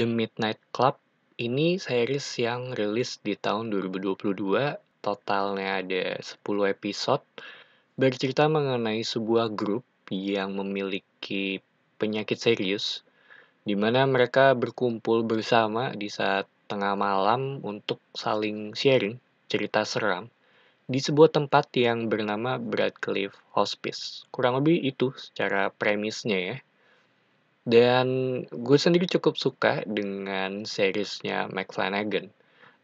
The Midnight Club ini series yang rilis di tahun 2022, totalnya ada 10 episode, bercerita mengenai sebuah grup yang memiliki penyakit serius, di mana mereka berkumpul bersama di saat tengah malam untuk saling sharing cerita seram di sebuah tempat yang bernama Bradcliffe Hospice. Kurang lebih itu secara premisnya ya. Dan gue sendiri cukup suka dengan seriesnya Mike Flanagan.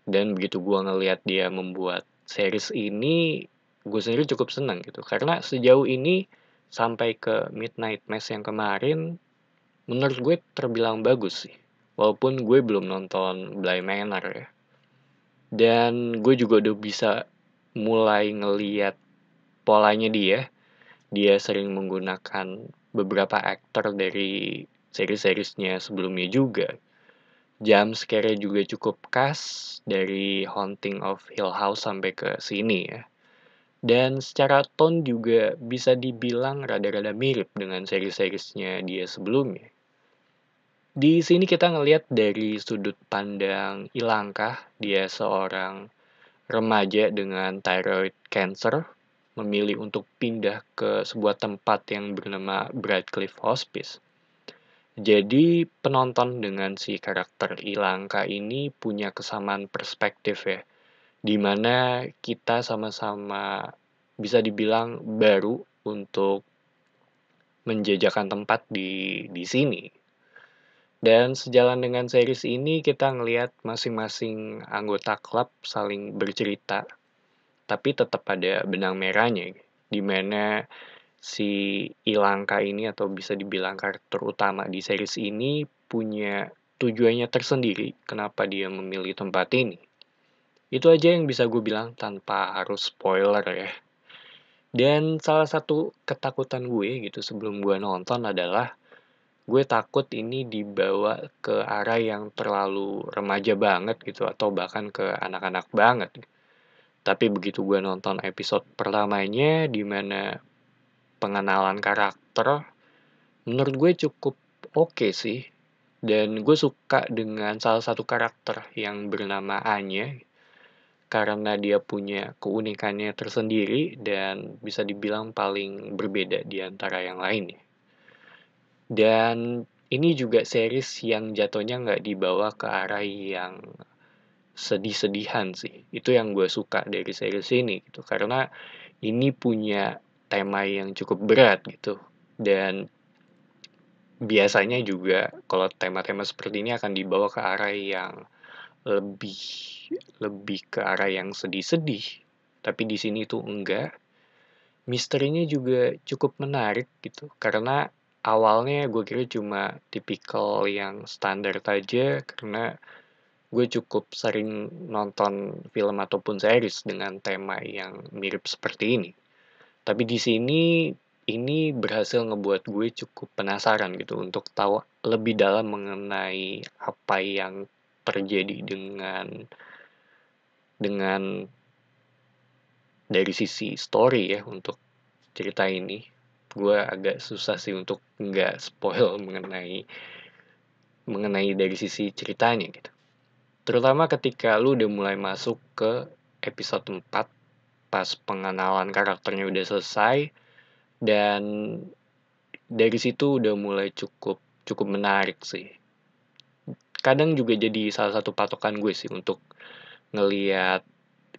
Dan begitu gue ngeliat dia membuat series ini, gue sendiri cukup senang gitu. Karena sejauh ini sampai ke Midnight Mass yang kemarin, menurut gue terbilang bagus sih. Walaupun gue belum nonton Bly Manor ya. Dan gue juga udah bisa mulai ngeliat polanya dia. Dia sering menggunakan beberapa aktor dari seri-serisnya sebelumnya juga. Jam scare juga cukup khas dari Haunting of Hill House sampai ke sini ya. Dan secara tone juga bisa dibilang rada-rada mirip dengan seri-serisnya dia sebelumnya. Di sini kita ngelihat dari sudut pandang Ilangkah, dia seorang remaja dengan thyroid cancer memilih untuk pindah ke sebuah tempat yang bernama Bradcliff Hospice. Jadi penonton dengan si karakter Ilangka ini punya kesamaan perspektif ya, dimana kita sama-sama bisa dibilang baru untuk menjajakan tempat di di sini. Dan sejalan dengan series ini kita ngelihat masing-masing anggota klub saling bercerita tapi tetap ada benang merahnya di mana si Ilangka ini atau bisa dibilang karakter utama di series ini punya tujuannya tersendiri kenapa dia memilih tempat ini. Itu aja yang bisa gue bilang tanpa harus spoiler ya. Dan salah satu ketakutan gue gitu sebelum gue nonton adalah gue takut ini dibawa ke arah yang terlalu remaja banget gitu atau bahkan ke anak-anak banget. Tapi begitu gue nonton episode pertamanya, di mana pengenalan karakter, menurut gue cukup oke okay sih. Dan gue suka dengan salah satu karakter yang bernama Anya, karena dia punya keunikannya tersendiri dan bisa dibilang paling berbeda di antara yang lainnya. Dan ini juga series yang jatuhnya nggak dibawa ke arah yang sedih-sedihan sih. Itu yang gue suka dari series ini gitu. Karena ini punya tema yang cukup berat gitu. Dan biasanya juga kalau tema-tema seperti ini akan dibawa ke arah yang lebih lebih ke arah yang sedih-sedih. Tapi di sini tuh enggak. Misterinya juga cukup menarik gitu. Karena awalnya gue kira cuma tipikal yang standar aja karena gue cukup sering nonton film ataupun series dengan tema yang mirip seperti ini. Tapi di sini ini berhasil ngebuat gue cukup penasaran gitu untuk tahu lebih dalam mengenai apa yang terjadi dengan dengan dari sisi story ya untuk cerita ini gue agak susah sih untuk nggak spoil mengenai mengenai dari sisi ceritanya gitu Terutama ketika lu udah mulai masuk ke episode 4 pas pengenalan karakternya udah selesai dan dari situ udah mulai cukup cukup menarik sih. Kadang juga jadi salah satu patokan gue sih untuk ngeliat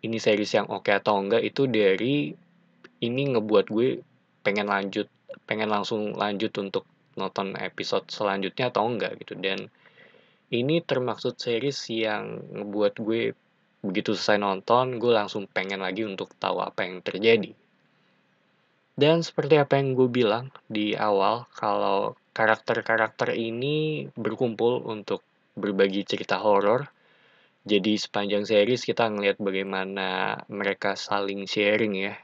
ini series yang oke okay atau enggak itu dari ini ngebuat gue pengen lanjut pengen langsung lanjut untuk nonton episode selanjutnya atau enggak gitu dan ini termaksud series yang ngebuat gue begitu selesai nonton, gue langsung pengen lagi untuk tahu apa yang terjadi. Dan seperti apa yang gue bilang di awal, kalau karakter-karakter ini berkumpul untuk berbagi cerita horor, jadi sepanjang series kita ngelihat bagaimana mereka saling sharing ya.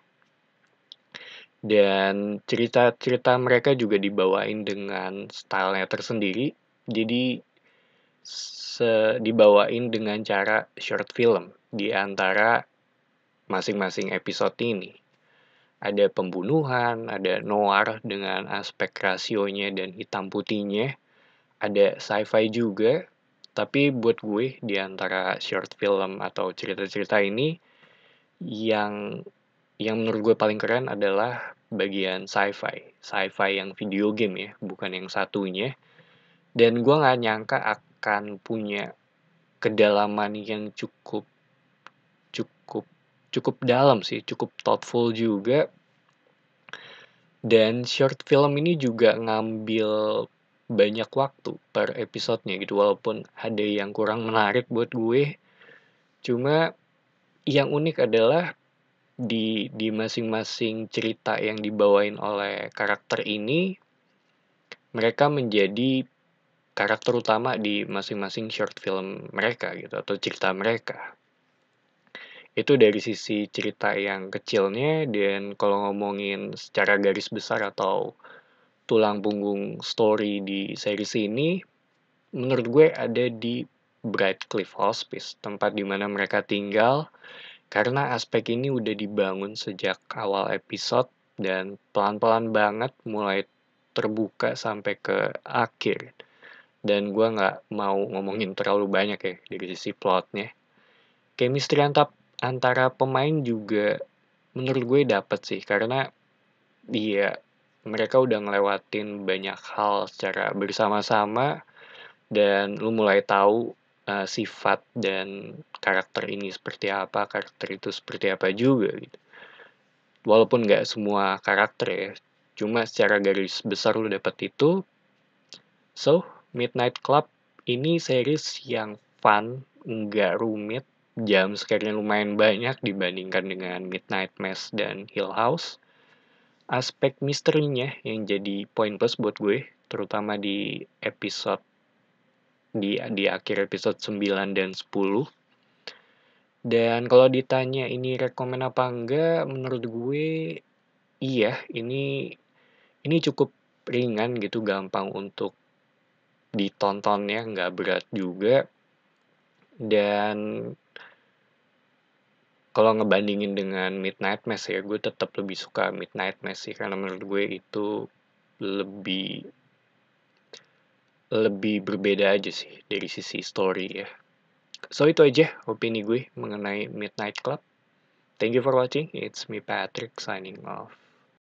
Dan cerita-cerita mereka juga dibawain dengan stylenya tersendiri. Jadi dibawain dengan cara short film di antara masing-masing episode ini. Ada pembunuhan, ada noir dengan aspek rasionya dan hitam putihnya, ada sci-fi juga, tapi buat gue di antara short film atau cerita-cerita ini yang yang menurut gue paling keren adalah bagian sci-fi. Sci-fi yang video game ya, bukan yang satunya. Dan gue gak nyangka akan punya kedalaman yang cukup cukup cukup dalam sih, cukup thoughtful juga. Dan short film ini juga ngambil banyak waktu per episodenya gitu walaupun ada yang kurang menarik buat gue. Cuma yang unik adalah di di masing-masing cerita yang dibawain oleh karakter ini mereka menjadi karakter utama di masing-masing short film mereka gitu atau cerita mereka itu dari sisi cerita yang kecilnya dan kalau ngomongin secara garis besar atau tulang punggung story di seri ini menurut gue ada di Bright Cliff Hospice tempat di mana mereka tinggal karena aspek ini udah dibangun sejak awal episode dan pelan-pelan banget mulai terbuka sampai ke akhir dan gue nggak mau ngomongin terlalu banyak ya dari sisi plotnya. Chemistry antap antara pemain juga menurut gue dapet sih karena dia mereka udah ngelewatin banyak hal secara bersama-sama dan lu mulai tahu uh, sifat dan karakter ini seperti apa, karakter itu seperti apa juga gitu. Walaupun nggak semua karakter ya, cuma secara garis besar lu dapet itu. So, Midnight Club ini series yang fun, nggak rumit, jam sekiranya lumayan banyak dibandingkan dengan Midnight Mass dan Hill House. Aspek misterinya yang jadi point plus buat gue, terutama di episode di di akhir episode 9 dan 10. Dan kalau ditanya ini rekomen apa enggak, menurut gue iya, ini ini cukup ringan gitu, gampang untuk ditontonnya nggak berat juga dan kalau ngebandingin dengan Midnight Mass ya gue tetap lebih suka Midnight Mass sih karena menurut gue itu lebih lebih berbeda aja sih dari sisi story ya. So itu aja opini gue mengenai Midnight Club. Thank you for watching. It's me Patrick signing off.